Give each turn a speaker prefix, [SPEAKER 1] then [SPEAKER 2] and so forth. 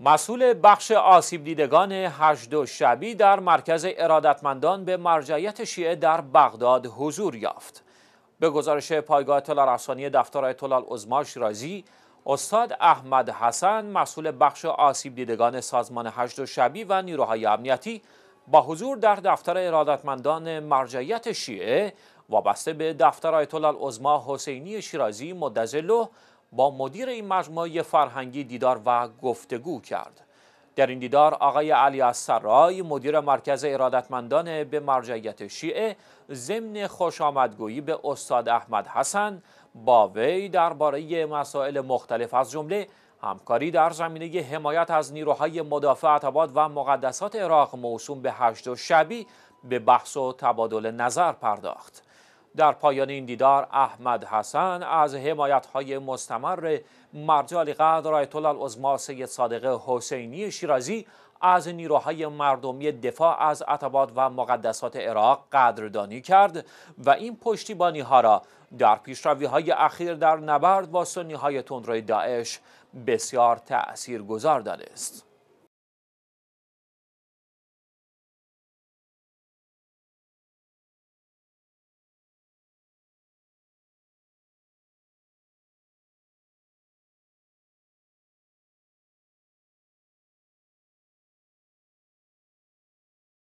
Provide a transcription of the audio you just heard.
[SPEAKER 1] مسئول بخش آسیب دیدگان و شبی در مرکز ارادتمندان به مرجعیت شیعه در بغداد حضور یافت. به گزارش پایگاه اطلاع رسانی دفتر آیت الله شیرازی، استاد احمد حسن مسئول بخش آسیب دیدگان سازمان و شبی و نیروهای امنیتی با حضور در دفتر ارادتمندان مرجعیت شیعه وابسته به دفتر آیت الله حسینی شیرازی مدظله، با مدیر این مجموعه فرهنگی دیدار و گفتگو کرد در این دیدار آقای علی السرای مدیر مرکز ارادتمندان به مرجعیت شیعه ضمن خوش آمدگویی به استاد احمد حسن با وی درباره مسائل مختلف از جمله همکاری در زمینه حمایت از نیروهای مدافع اتباد و مقدسات عراق موسوم به هشت و شبی به بحث و تبادل نظر پرداخت در پایان این دیدار احمد حسن از حمایت های مستمر مرجع قدر آیت الله العظما سید صادق حسینی شیرازی از نیروهای مردمی دفاع از عتبات و مقدسات عراق قدردانی کرد و این پشتیبانی ها را در پیشروی های اخیر در نبرد با سنی های تندروی داعش بسیار تأثیر گذار دانست.